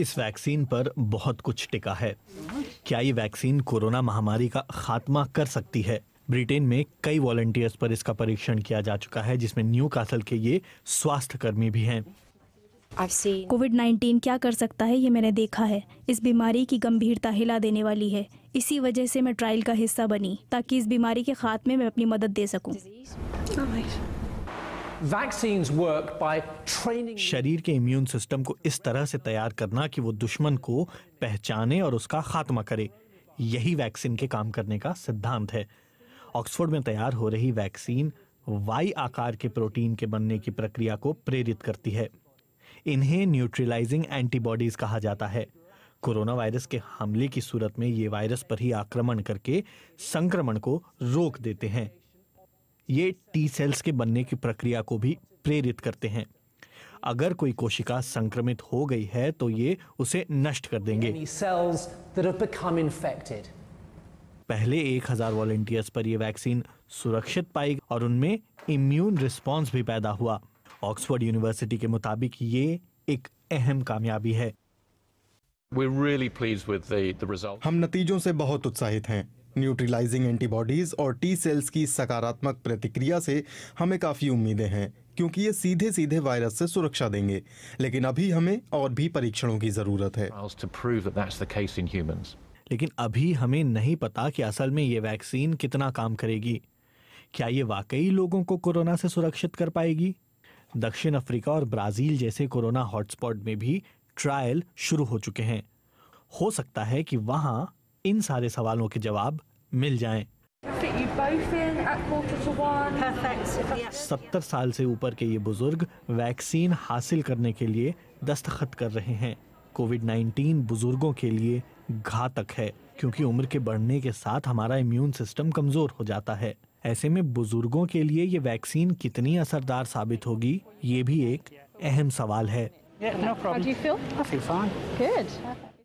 इस वैक्सीन पर बहुत कुछ टिका है क्या ये वैक्सीन कोरोना महामारी का खात्मा कर सकती है ब्रिटेन में कई वॉलंटियर्स पर इसका परीक्षण किया जा चुका है जिसमें न्यू कासल के ये स्वास्थ्य कर्मी भी हैं कोविड 19 क्या कर सकता है ये मैंने देखा है इस बीमारी की गंभीरता हिला देने वाली है इसी वजह से मैं ट्रायल का हिस्सा बनी ताकि इस बीमारी के खात्मे में अपनी मदद दे सकूँ शरीर के इम्यून सिस्टम को इस तरह से तैयार करना कि वो दुश्मन को पहचाने और उसका खात्मा करे यही वैक्सीन के काम करने का सिद्धांत है ऑक्सफोर्ड में तैयार हो रही वैक्सीन वाई आकार के प्रोटीन के बनने की प्रक्रिया को प्रेरित करती है इन्हें न्यूट्रलाइजिंग एंटीबॉडीज कहा जाता है कोरोना वायरस के हमले की सूरत में ये वायरस पर ही आक्रमण करके संक्रमण को रोक देते हैं ये टी सेल्स के बनने की प्रक्रिया को भी प्रेरित करते हैं अगर कोई कोशिका संक्रमित हो गई है तो ये उसे नष्ट कर देंगे पहले एक हजार वॉलेंटियर्स पर यह वैक्सीन सुरक्षित पाई और उनमें इम्यून रिस्पॉन्स भी पैदा हुआ ऑक्सफोर्ड यूनिवर्सिटी के मुताबिक ये एक अहम कामयाबी है really the, the हम नतीजों से बहुत उत्साहित हैं न्यूट्रलाइजिंग एंटीबॉडीज़ और टी सेल्स की सकारात्मक प्रतिक्रिया से हमें काफ़ी उम्मीदें हैं क्योंकि ये सीधे सीधे वायरस से सुरक्षा देंगे लेकिन अभी हमें और भी परीक्षणों की ज़रूरत है लेकिन अभी हमें नहीं पता कि असल में ये वैक्सीन कितना काम करेगी क्या ये वाकई लोगों को कोरोना से सुरक्षित कर पाएगी दक्षिण अफ्रीका और ब्राज़ील जैसे कोरोना हॉटस्पॉट में भी ट्रायल शुरू हो चुके हैं हो सकता है कि वहां इन सारे सवालों के जवाब मिल जाएं। सत्तर साल से ऊपर के ये बुजुर्ग वैक्सीन हासिल करने के लिए दस्तखत कर रहे हैं कोविड 19 बुजुर्गों के लिए घातक है क्योंकि उम्र के बढ़ने के साथ हमारा इम्यून सिस्टम कमजोर हो जाता है ऐसे में बुजुर्गों के लिए ये वैक्सीन कितनी असरदार साबित होगी ये भी एक अहम सवाल है yeah, no